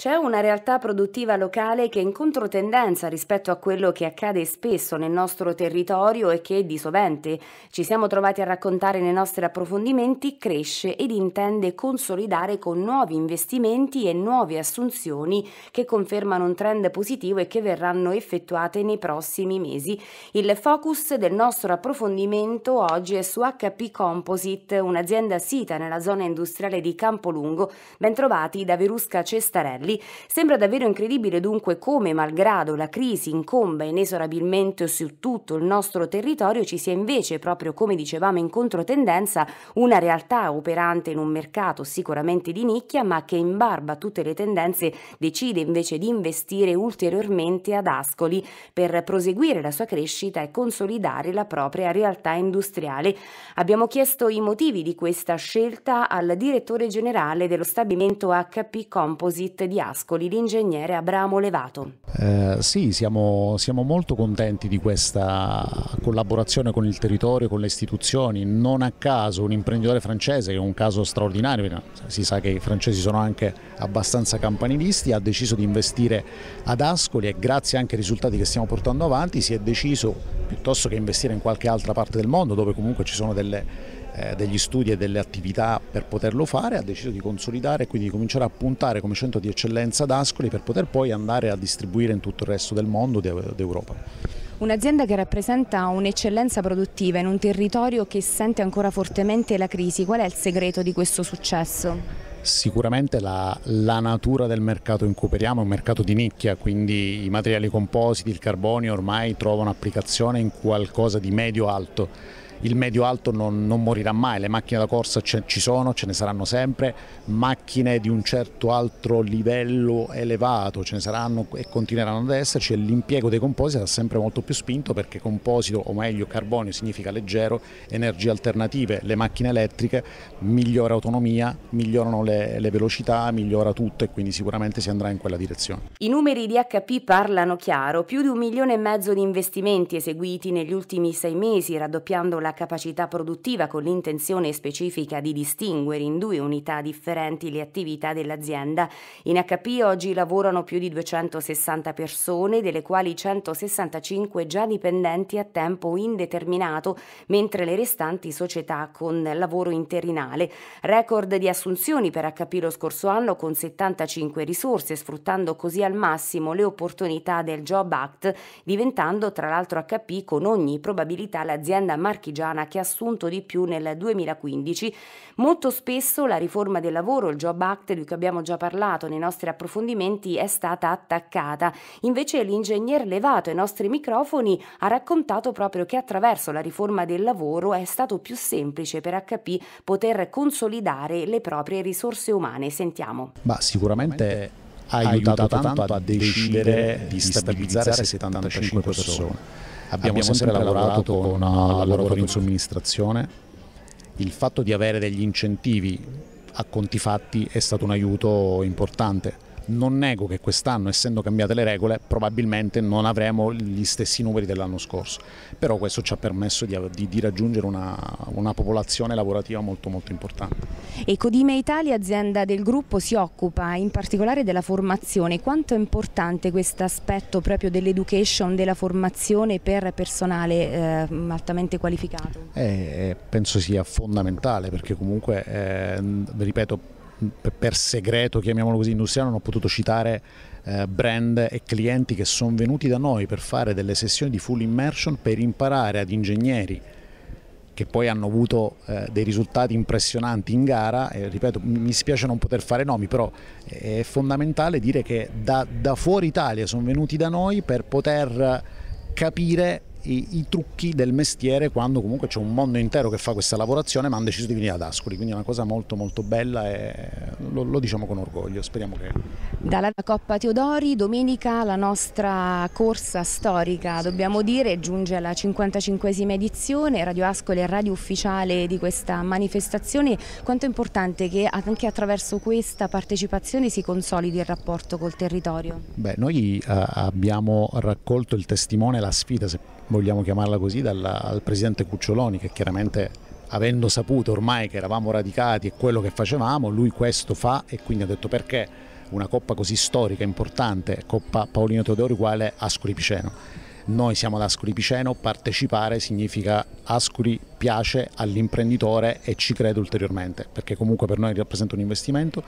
C'è una realtà produttiva locale che è in controtendenza rispetto a quello che accade spesso nel nostro territorio e che di sovente, ci siamo trovati a raccontare nei nostri approfondimenti, cresce ed intende consolidare con nuovi investimenti e nuove assunzioni che confermano un trend positivo e che verranno effettuate nei prossimi mesi. Il focus del nostro approfondimento oggi è su HP Composite, un'azienda sita nella zona industriale di Campolungo, ben trovati da Verusca Cestarelli lì. Sembra davvero incredibile dunque come, malgrado la crisi incomba inesorabilmente su tutto il nostro territorio, ci sia invece, proprio come dicevamo in controtendenza, una realtà operante in un mercato sicuramente di nicchia, ma che in barba a tutte le tendenze decide invece di investire ulteriormente ad Ascoli per proseguire la sua crescita e consolidare la propria realtà industriale. Abbiamo chiesto i motivi di questa scelta al direttore generale dello stabilimento HP Composite di Ascoli l'ingegnere Abramo Levato. Eh, sì, siamo, siamo, molto contenti di questa collaborazione con il territorio, con le istituzioni. Non a caso un imprenditore francese, che è un caso straordinario, si sa che i francesi sono anche abbastanza campanilisti, ha deciso di investire ad Ascoli e grazie anche ai risultati che stiamo portando avanti si è deciso, piuttosto che investire in qualche altra parte del mondo dove comunque ci sono delle eh, degli studi e delle attività per poterlo fare, ha deciso di consolidare e quindi di cominciare a puntare come centro di eccellenza ad Ascoli per poter poi andare a distribuire in tutto il resto del mondo d'Europa. Un'azienda che rappresenta un'eccellenza produttiva in un territorio che sente ancora fortemente la crisi, qual è il segreto di questo successo? Sicuramente la, la, natura del mercato in cui operiamo è un mercato di nicchia, quindi i materiali compositi, il carbonio ormai trovano applicazione in qualcosa di medio-alto il medio alto non, non morirà mai, le macchine da corsa ci sono, ce ne saranno sempre, macchine di un certo altro livello elevato ce ne saranno e continueranno ad esserci e l'impiego dei compositi sarà sempre molto più spinto perché composito o meglio carbonio significa leggero, energie alternative, le macchine elettriche, migliora autonomia, migliorano le, le velocità, migliora tutto e quindi sicuramente si andrà in quella direzione. I numeri di HP parlano chiaro, più di un milione e mezzo di investimenti eseguiti negli ultimi sei mesi raddoppiando la la capacità produttiva con l'intenzione specifica di distinguere in due unità differenti le attività dell'azienda. In HP oggi lavorano più di 260 persone, delle quali 165 già dipendenti a tempo indeterminato, mentre le restanti società con lavoro interinale. Record di assunzioni per HP lo scorso anno con 75 risorse, sfruttando così al massimo le opportunità del Job Act, diventando tra l'altro HP con ogni probabilità l'azienda marchigiana partigiana che ha assunto di più nel 2015. Molto spesso la riforma del lavoro, il Job Act, di cui abbiamo già parlato nei nostri approfondimenti, è stata attaccata. Invece l'ingegner Levato ai nostri microfoni ha raccontato proprio che attraverso la riforma del lavoro è stato più semplice per HP poter consolidare le proprie risorse umane. Sentiamo. Ma sicuramente ha aiutato tanto a decidere di stabilizzare 75 persone abbiamo sempre lavorato con eh, lavoratori in somministrazione. Il fatto di avere degli incentivi a conti fatti è stato un aiuto importante non nego che quest'anno, essendo cambiate le regole, probabilmente non avremo gli stessi numeri dell'anno scorso, però questo ci ha permesso di, di, di raggiungere una, una, popolazione lavorativa molto molto importante. E Codime Italia, azienda del gruppo, si occupa in particolare della formazione, quanto è importante questo aspetto proprio dell'education, della formazione per personale eh, altamente qualificato? Eh, eh, penso sia fondamentale perché comunque, eh, ripeto, per segreto, chiamiamolo così, industriale, non ho potuto citare eh, brand e clienti che sono venuti da noi per fare delle sessioni di full immersion per imparare ad ingegneri che poi hanno avuto eh, dei risultati impressionanti in gara, e, ripeto mi spiace non poter fare nomi, però eh, è fondamentale dire che da, da fuori Italia sono venuti da noi per poter capire i, i, trucchi del mestiere quando comunque c'è un mondo intero che fa questa lavorazione ma hanno deciso di venire ad Ascoli, quindi è una cosa molto molto bella e lo, lo diciamo con orgoglio, speriamo che... Dalla Coppa Teodori domenica la nostra corsa storica, dobbiamo dire, giunge alla 55esima edizione, Radio Ascoli è radio ufficiale di questa manifestazione, quanto è importante che anche attraverso questa partecipazione si consolidi il rapporto col territorio? Beh, noi eh, abbiamo raccolto il testimone, la sfida, se vogliamo chiamarla così, dal presidente Cuccioloni che chiaramente avendo saputo ormai che eravamo radicati e quello che facevamo, lui questo fa e quindi ha detto perché una coppa così storica, importante, Coppa Paolino Teodoro uguale Ascoli Piceno. Noi siamo ad Ascoli Piceno, partecipare significa Ascoli piace all'imprenditore e ci crede ulteriormente, perché comunque per noi rappresenta un investimento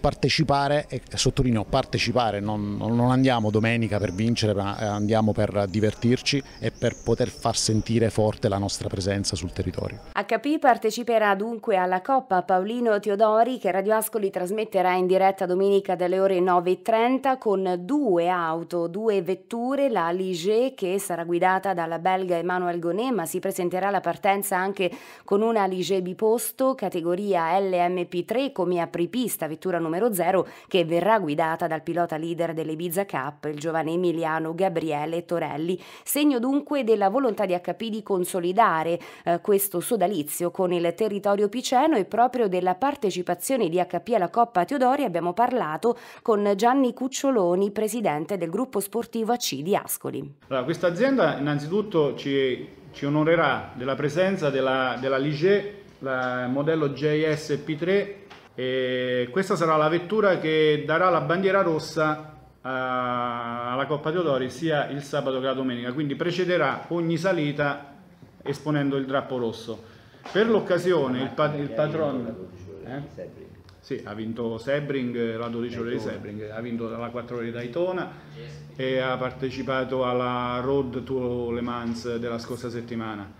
partecipare, e sottolineo partecipare, non, non, andiamo domenica per vincere, ma eh, andiamo per divertirci e per poter far sentire forte la nostra presenza sul territorio. HP parteciperà dunque alla Coppa Paolino Teodori che Radio Ascoli trasmetterà in diretta domenica dalle ore 9.30 con due auto, due vetture, la Ligé che sarà guidata dalla belga Emmanuel Gonet ma si presenterà la partenza anche con una Ligé biposto categoria LMP3 come apripista, vettura numero numero 0 che verrà guidata dal pilota leader dell'Ibiza Cup, il giovane emiliano Gabriele Torelli, segno dunque della volontà di HP di consolidare eh, questo sodalizio con il territorio piceno e proprio della partecipazione di HP alla Coppa Teodori abbiamo parlato con Gianni Cuccioloni, presidente del gruppo sportivo AC di Ascoli. Allora, questa azienda innanzitutto ci, ci, onorerà della presenza della, della Ligier, la modello JSP3 e questa sarà la vettura che darà la bandiera rossa eh, alla Coppa Teodori sia il sabato che la domenica, quindi precederà ogni salita esponendo il drappo rosso. Per l'occasione il, pat il patron... Eh? Sì, ha vinto Sebring, la 12 ore di Sebring, ha vinto la 4 ore di Daytona e ha partecipato alla Road to Le Mans della scorsa settimana.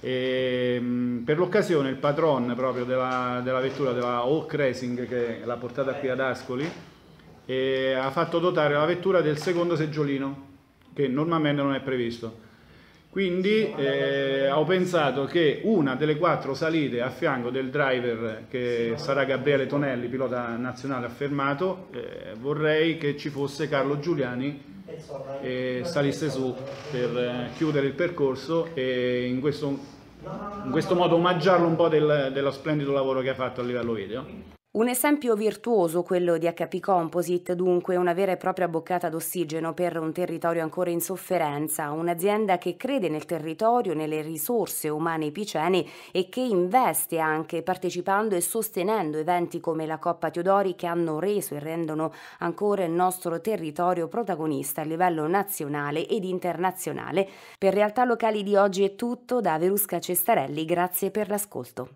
E, ehm, per l'occasione il patron proprio della, della vettura della Hawk Racing che l'ha portata qui ad Ascoli ha fatto dotare la vettura del secondo seggiolino che normalmente non è previsto. Quindi eh, ho pensato che una delle quattro salite a fianco del driver, che sarà Gabriele Tonelli, pilota nazionale affermato, eh, vorrei che ci fosse Carlo Giuliani e salisse su per eh, chiudere il percorso e in questo, in questo modo omaggiarlo un po' del, dello splendido lavoro che ha fatto a livello video. Un esempio virtuoso quello di HP Composite, dunque una vera e propria boccata d'ossigeno per un territorio ancora in sofferenza, un'azienda che crede nel territorio, nelle risorse umane picene e che investe anche partecipando e sostenendo eventi come la Coppa Teodori che hanno reso e rendono ancora il nostro territorio protagonista a livello nazionale ed internazionale. Per realtà locali di oggi è tutto, da Verusca Cestarelli grazie per l'ascolto.